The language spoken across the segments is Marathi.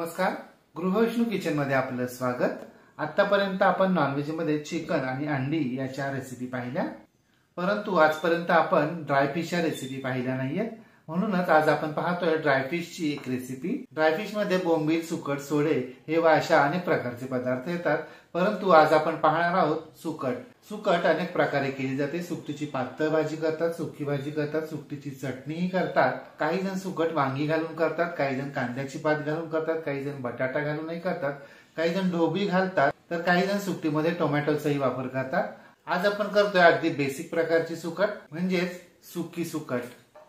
नमस्कार गृहविष्णू किचन मध्ये आपलं स्वागत आतापर्यंत आपण नॉनव्हेज मध्ये चिकन आणि अंडी याच्या रेसिपी पाहिल्या परंतु आजपर्यंत आपण ड्राय या रेसिपी पाहिल्या नाहीयेत म्हणूनच आज आपण पाहतोय ड्रायफिशची एक रेसिपी ड्रायफिश मध्ये बोंबील सुकट सोडे हे व अशा अनेक प्रकारचे पदार्थ येतात परंतु आज आपण पाहणार आहोत सुकट सुकट अनेक प्रकारे केली जाते सुकटीची पातळ भाजी करतात सुकी भाजी करतात सुकटीची चटणीही करतात काही जण सुकट वांगी घालून करतात काही जण कांद्याची पात घालून करतात काही जण बटाटा घालूनही करतात काही जण ढोबी घालतात तर काही जण सुकटीमध्ये टोमॅटोचाही वापर करतात आज आपण करतोय अगदी बेसिक प्रकारची सुकट म्हणजेच सुकी सुकट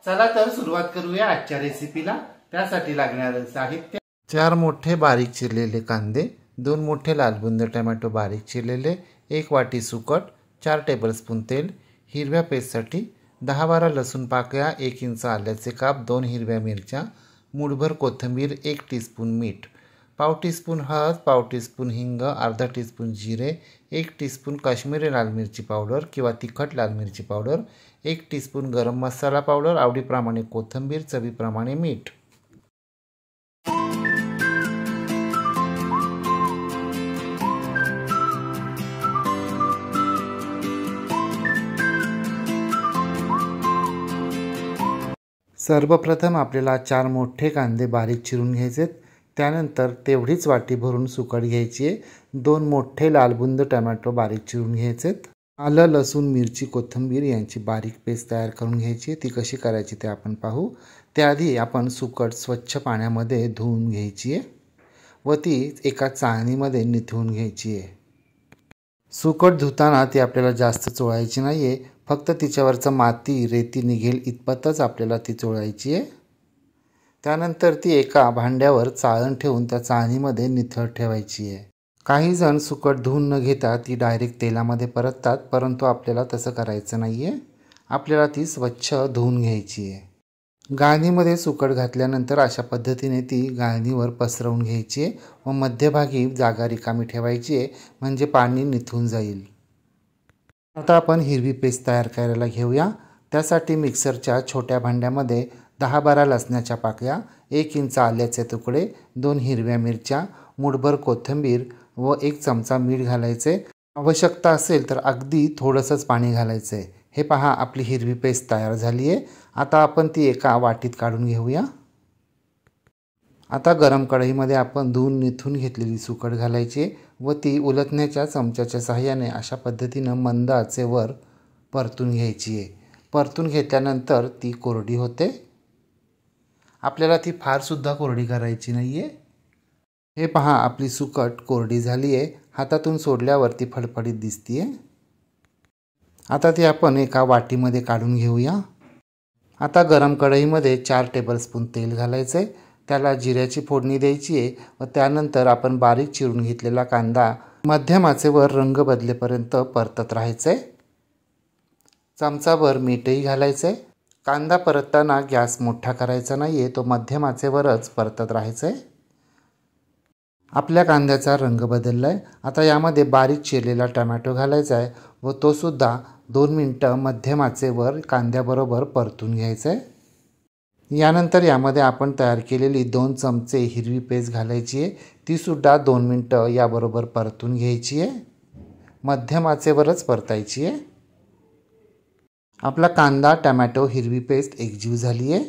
चला तर सुरुवात करूया आजच्या रेसिपीला त्यासाठी लागणारं साहित्य चार मोठे बारीक चिरलेले कांदे दोन मोठे लालबुंद टमॅटो बारीक चिरलेले एक वाटी सुकट चार टेबलस्पून तेल हिरव्या पेस्टसाठी दहा बारा लसूण पाकळ्या एक इंच आल्याचे काप दोन हिरव्या मिरच्या मुठभर कोथिंबीर एक टीस्पून मीठ पाव टीस्पून हळद पाव टीस्पून हिंग अर्धा टीस्पून जिरे एक टीस्पून काश्मीरी लाल मिरची पावडर किंवा तिखट लाल मिरची पावडर एक टीस्पून गरम मसाला पावडर आवडीप्रमाणे कोथिंबीर चवीप्रमाणे मीठ सर्वप्रथम आपल्याला चार मोठे कांदे बारीक चिरून घ्यायचेत त्यानंतर तेवढीच वाटी भरून सुकट घ्यायची आहे दोन मोठे लालबुंद टमॅटो बारीक चिरून आहेत आलं लसूण मिरची कोथिंबीर यांची बारीक पेस्ट तयार करून घ्यायची आहे ती कशी करायची ते आपण पाहू त्याआधी आपण सुकट स्वच्छ पाण्यामध्ये धुवून घ्यायची आहे व ती एका चाळणीमध्ये निथवून घ्यायची आहे सुकट धुताना ती आपल्याला जास्त चोळायची नाही आहे फक्त तिच्यावरचं माती रेती निघेल इतपतच आपल्याला ती चोळायची आहे त्यानंतर ती एका भांड्यावर चाळण ठेवून त्या चाळणीमध्ये निथळ ठेवायची आहे काही जण सुकट धुवून न घेता ती डायरेक्ट तेलामध्ये परततात परंतु आपल्याला तसं करायचं नाही आहे आपल्याला ती स्वच्छ धुवून घ्यायची आहे गाळणीमध्ये सुकट घातल्यानंतर अशा पद्धतीने ती गाळणीवर पसरवून घ्यायची आहे व मध्यभागी जागा रिकामी ठेवायची आहे म्हणजे पाणी निथून जाईल आता आपण हिरवी पेस्ट तयार करायला घेऊया त्यासाठी मिक्सरच्या छोट्या भांड्यामध्ये दहा बारा लसण्याच्या पाकळ्या एक इंच आल्याचे तुकडे दोन हिरव्या मिरच्या मुठभर कोथिंबीर व एक चमचा मीठ घालायचे आवश्यकता असेल तर अगदी थोडंसंच पाणी घालायचे हे पहा आपली हिरवी पेस्ट तयार झाली आहे आता आपण ती एका वाटीत काढून घेऊया आता गरम कढईमध्ये आपण धुवून निथून घेतलेली सुकट घालायची व ती उलटण्याच्या चमच्याच्या सहाय्याने अशा पद्धतीनं मंद आचेवर परतून घ्यायची आहे परतून घेतल्यानंतर ती कोरडी होते आपल्याला ती फारसुद्धा कोरडी करायची नाही आहे हे पहा आपली सुकट कोरडी झाली आहे हातातून सोडल्यावर ती फडफडीत दिसती आहे आता ती आपण एका वाटीमध्ये काढून घेऊया आता गरम कढईमध्ये चार टेबलस्पून तेल घालायचं आहे त्याला जिऱ्याची फोडणी द्यायची आहे व त्यानंतर आपण बारीक चिरून घेतलेला कांदा मध्यमाचेवर रंग बदलेपर्यंत परतत राहायचं आहे चमचाभर मीठही घालायचं आहे कांदा परतताना गॅस मोठा करायचा नाही आहे तो मध्यम आचेवरच परतत राहायचं आहे आपल्या कांद्याचा रंग बदलला आहे आता यामध्ये बारीक चिरलेला टमॅटो घालायचा आहे व तोसुद्धा दोन मिनटं मध्यम आचेवर कांद्याबरोबर परतून घ्यायचं आहे यानंतर यामध्ये आपण तयार केलेली दोन चमचे हिरवी पेस्ट घालायची आहे तीसुद्धा दोन मिनटं याबरोबर परतून घ्यायची आहे मध्यम आचेवरच परतायची आहे आपला कांदा टमॅटो हिरवी पेस्ट एकजीव झाली आहे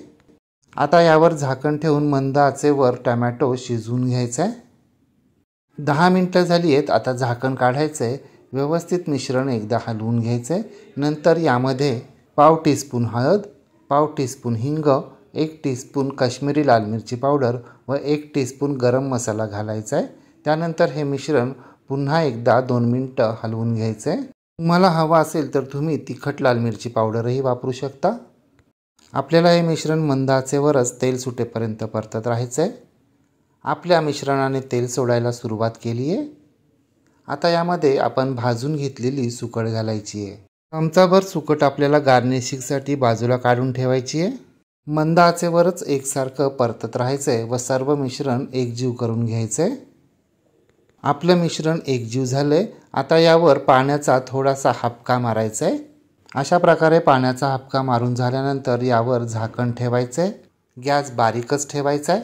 आता यावर झाकण ठेवून मंद आचेवर टॅमॅटो शिजवून घ्यायचं आहे दहा मिनटं झाली आहेत आता झाकण काढायचं आहे व्यवस्थित मिश्रण एकदा हलवून घ्यायचं आहे नंतर यामध्ये पाव टीस्पून हळद पाव टीस्पून हिंग एक टीस्पून काश्मीरी लाल मिरची पावडर व एक टीस्पून गरम मसाला घालायचा आहे त्यानंतर हे मिश्रण पुन्हा एकदा दोन मिनटं हलवून घ्यायचं आहे तुम्हाला हवा असेल तर तुम्ही तिखट लाल मिरची पावडरही वापरू शकता आपल्याला हे मिश्रण मंदाचेवरच तेल सुटेपर्यंत परतत राहायचं आहे आपल्या मिश्रणाने तेल सोडायला सुरुवात केली आहे आता यामध्ये आपण भाजून घेतलेली सुकट घालायची आहे चमचाभर सुकट आपल्याला गार्निशिंगसाठी बाजूला काढून ठेवायची आहे मंदाचेवरच एकसारखं परतत राहायचं आहे व सर्व मिश्रण एकजीव करून घ्यायचं आहे आपलं मिश्रण एकजीव झालं आहे आता यावर पाण्याचा थोडासा हापका मारायचा आहे अशा प्रकारे पाण्याचा हपका मारून झाल्यानंतर यावर झाकण ठेवायचं आहे गॅस बारीकच ठेवायचा आहे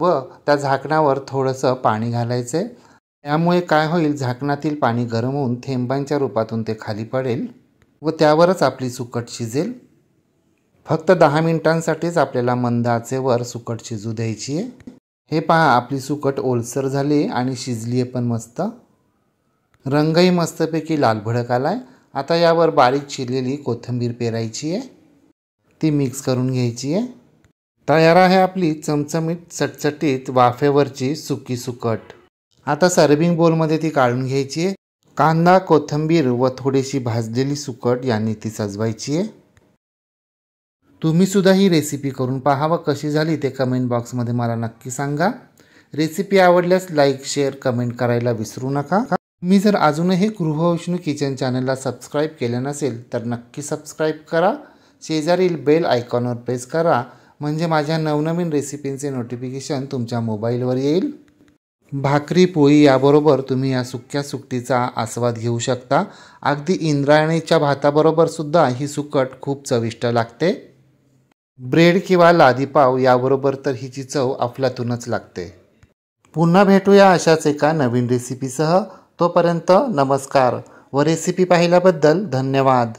व त्या झाकणावर थोडंसं पाणी घालायचं आहे त्यामुळे काय होईल झाकणातील पाणी गरम होऊन थेंबांच्या रूपातून ते खाली पडेल व त्यावरच आपली सुकट शिजेल फक्त दहा मिनिटांसाठीच आपल्याला मंदाचे वर सुकट शिजू द्यायची आहे हे पहा आपली सुकट ओलसर झाली आणि शिजली आहे पण मस्त रंगही मस्तपैकी लालभडक आला आहे आता यावर बारीक चिरलेली कोथिंबीर पेरायची आहे ती मिक्स करून घ्यायची आहे तयार आहे आपली चमचमीत चटचटीत वाफेवरची सुकी सुकट आता सर्विंग बोलमध्ये ती काढून घ्यायची आहे कांदा कोथिंबीर व थोडीशी भाजलेली सुकट यांनी ती सजवायची आहे तुम्हीसुद्धा ही रेसिपी करून पाहावं कशी झाली ते कमेंट बॉक्समध्ये मला नक्की सांगा रेसिपी आवडल्यास लाईक शेअर कमेंट करायला विसरू नका तुम्ही जर अजूनही गृहविष्णू किचन चॅनलला सबस्क्राईब केले नसेल तर नक्की सबस्क्राईब करा शेजारील बेल आयकॉनवर प्रेस करा म्हणजे माझ्या नवनवीन रेसिपींचे नोटिफिकेशन तुमच्या मोबाईलवर येईल भाकरी पोळी याबरोबर तुम्ही या सुक्या सुकटीचा आस्वाद घेऊ शकता अगदी इंद्रायणीच्या भाताबरोबर सुद्धा ही सुकट खूप चविष्ट लागते ब्रेड किंवा लादीपाव याबरोबर तर हिची चव अफलातूनच लागते पुन्हा भेटूया अशाच एका नवीन रेसिपीसह तोपर्यंत नमस्कार व रेसिपी पाहिल्याबद्दल धन्यवाद